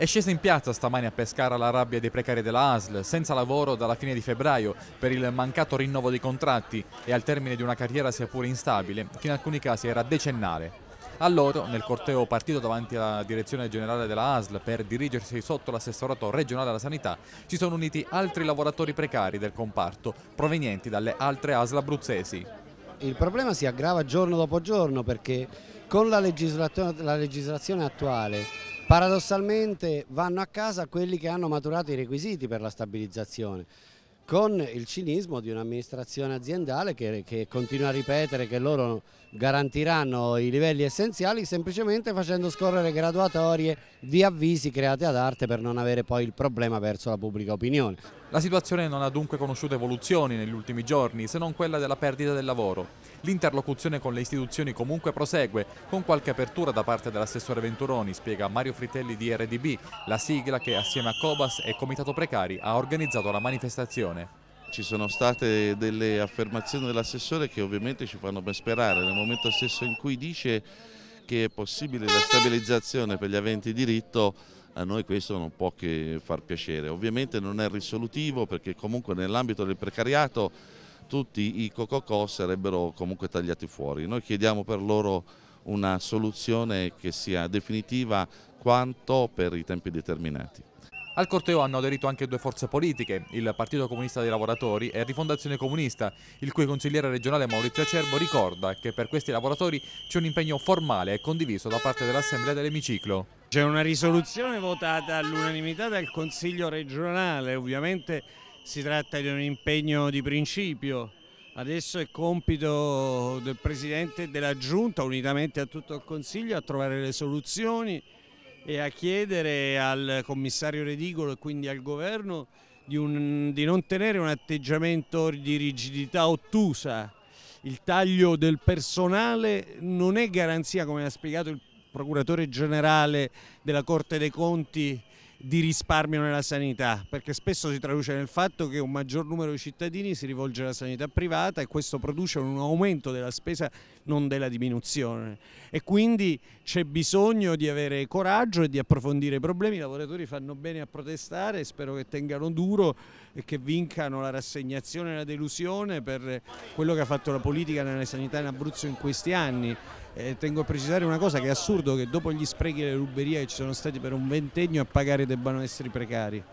È scesa in piazza stamani a pescare la rabbia dei precari della ASL, senza lavoro dalla fine di febbraio per il mancato rinnovo dei contratti e al termine di una carriera sia pure instabile, che in alcuni casi era decennale. A loro, nel corteo partito davanti alla direzione generale della ASL per dirigersi sotto l'assessorato regionale alla sanità, si sono uniti altri lavoratori precari del comparto, provenienti dalle altre ASL abruzzesi. Il problema si aggrava giorno dopo giorno perché con la legislazione, la legislazione attuale Paradossalmente vanno a casa quelli che hanno maturato i requisiti per la stabilizzazione, con il cinismo di un'amministrazione aziendale che, che, continua a ripetere che loro garantiranno i livelli essenziali semplicemente facendo scorrere graduatorie di avvisi create ad arte per non avere poi il problema verso la pubblica opinione. La situazione non ha dunque conosciuto evoluzioni negli ultimi giorni se non quella della perdita del lavoro. L'interlocuzione con le istituzioni comunque prosegue, con qualche apertura da parte dell'assessore Venturoni, spiega Mario Fritelli di RDB, la sigla che assieme a Cobas e Comitato Precari ha organizzato la manifestazione ci sono state delle affermazioni dell'assessore che ovviamente ci fanno ben sperare nel momento stesso in cui dice che è possibile la stabilizzazione per gli aventi diritto a noi questo non può che far piacere ovviamente non è risolutivo perché comunque nell'ambito del precariato tutti i cococò sarebbero comunque tagliati fuori noi chiediamo per loro una soluzione che sia definitiva quanto per i tempi determinati al corteo hanno aderito anche due forze politiche, il Partito Comunista dei Lavoratori e Rifondazione Comunista, il cui consigliere regionale Maurizio Acerbo ricorda che per questi lavoratori c'è un impegno formale e condiviso da parte dell'Assemblea dell'Emiciclo. C'è una risoluzione votata all'unanimità dal Consiglio regionale, ovviamente si tratta di un impegno di principio. Adesso è compito del Presidente e della Giunta, unitamente a tutto il Consiglio, a trovare le soluzioni e a chiedere al commissario Redigolo e quindi al governo di, un, di non tenere un atteggiamento di rigidità ottusa. Il taglio del personale non è garanzia, come ha spiegato il procuratore generale della Corte dei Conti, di risparmio nella sanità, perché spesso si traduce nel fatto che un maggior numero di cittadini si rivolge alla sanità privata e questo produce un aumento della spesa, non della diminuzione. E quindi c'è bisogno di avere coraggio e di approfondire i problemi. I lavoratori fanno bene a protestare, spero che tengano duro e che vincano la rassegnazione e la delusione per quello che ha fatto la politica nella sanità in Abruzzo in questi anni eh, tengo a precisare una cosa che è assurdo che dopo gli sprechi e le ruberie che ci sono stati per un ventennio a pagare debbano essere i precari.